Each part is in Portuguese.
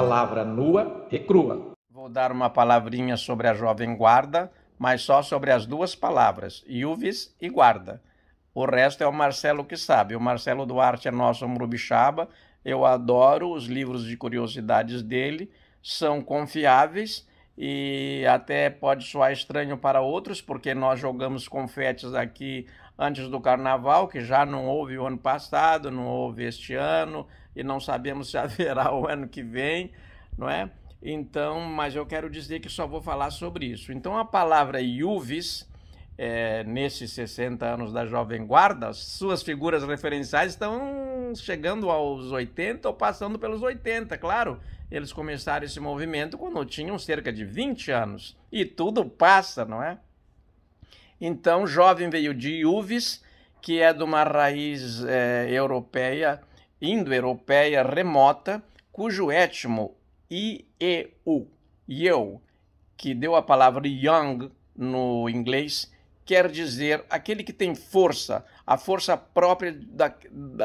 palavra nua e crua. Vou dar uma palavrinha sobre a jovem guarda, mas só sobre as duas palavras, Ilves e guarda. O resto é o Marcelo que sabe. O Marcelo Duarte é nosso Murubixaba. Eu adoro os livros de curiosidades dele, são confiáveis e até pode soar estranho para outros, porque nós jogamos confetes aqui antes do carnaval, que já não houve o ano passado, não houve este ano, e não sabemos se haverá o ano que vem, não é? Então, mas eu quero dizer que só vou falar sobre isso. Então, a palavra Yuvis, é, nesses 60 anos da Jovem Guarda, suas figuras referenciais estão chegando aos 80 ou passando pelos 80, claro. Eles começaram esse movimento quando tinham cerca de 20 anos. E tudo passa, não é? Então, jovem veio de Uves, que é de uma raiz é, europeia, indo-europeia remota, cujo étimo IEU, eu, que deu a palavra young no inglês, quer dizer aquele que tem força, a força própria da,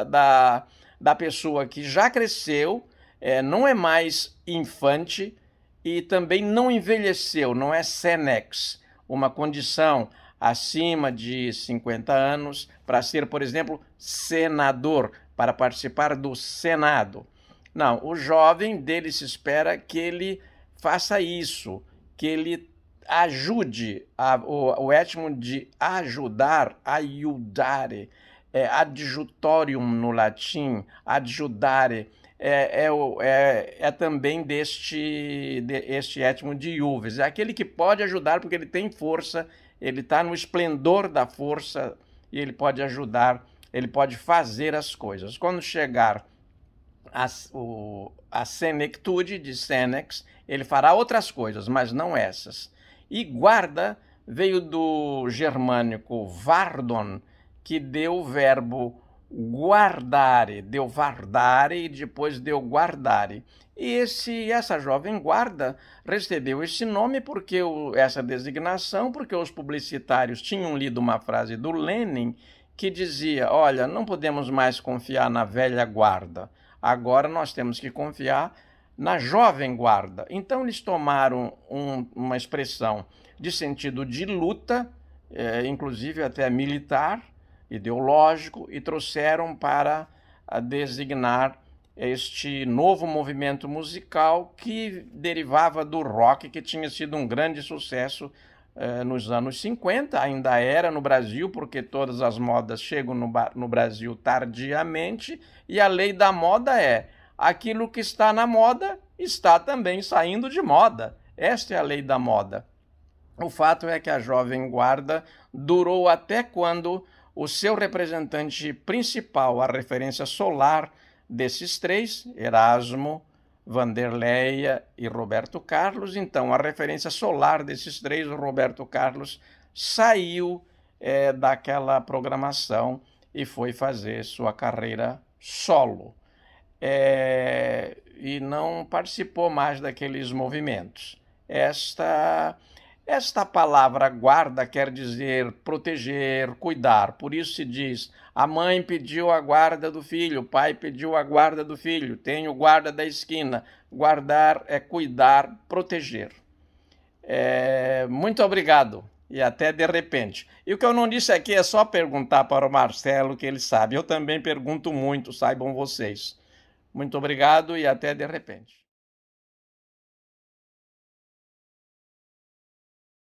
da, da pessoa que já cresceu, é, não é mais infante e também não envelheceu, não é senex, uma condição acima de 50 anos para ser, por exemplo, senador, para participar do Senado. Não, o jovem dele se espera que ele faça isso, que ele ajude, a, o, o étimo de ajudar, ajudare, é, adjutorium no latim, adjudare, é, é, é, é também deste de, este étimo de Juves, é aquele que pode ajudar porque ele tem força, ele está no esplendor da força e ele pode ajudar, ele pode fazer as coisas. Quando chegar a, o, a senectude de Senex, ele fará outras coisas, mas não essas. E guarda veio do germânico vardon, que deu o verbo guardare, deu vardare e depois deu guardare. E esse, essa jovem guarda recebeu esse nome porque o, essa designação, porque os publicitários tinham lido uma frase do Lenin que dizia: olha, não podemos mais confiar na velha guarda. Agora nós temos que confiar na jovem guarda. Então eles tomaram um, uma expressão de sentido de luta, eh, inclusive até militar ideológico e trouxeram para ah, designar este novo movimento musical que derivava do rock, que tinha sido um grande sucesso eh, nos anos 50, ainda era no Brasil, porque todas as modas chegam no, no Brasil tardiamente, e a lei da moda é aquilo que está na moda está também saindo de moda. Esta é a lei da moda. O fato é que a Jovem Guarda durou até quando o seu representante principal, a referência solar desses três, Erasmo, Vanderleia e Roberto Carlos, então a referência solar desses três, o Roberto Carlos, saiu é, daquela programação e foi fazer sua carreira solo. É, e não participou mais daqueles movimentos. Esta esta palavra guarda quer dizer proteger, cuidar. Por isso se diz: a mãe pediu a guarda do filho, o pai pediu a guarda do filho, Tenho guarda da esquina. Guardar é cuidar, proteger. É, muito obrigado e até de repente. E o que eu não disse aqui é só perguntar para o Marcelo que ele sabe. Eu também pergunto muito, saibam vocês. Muito obrigado e até de repente.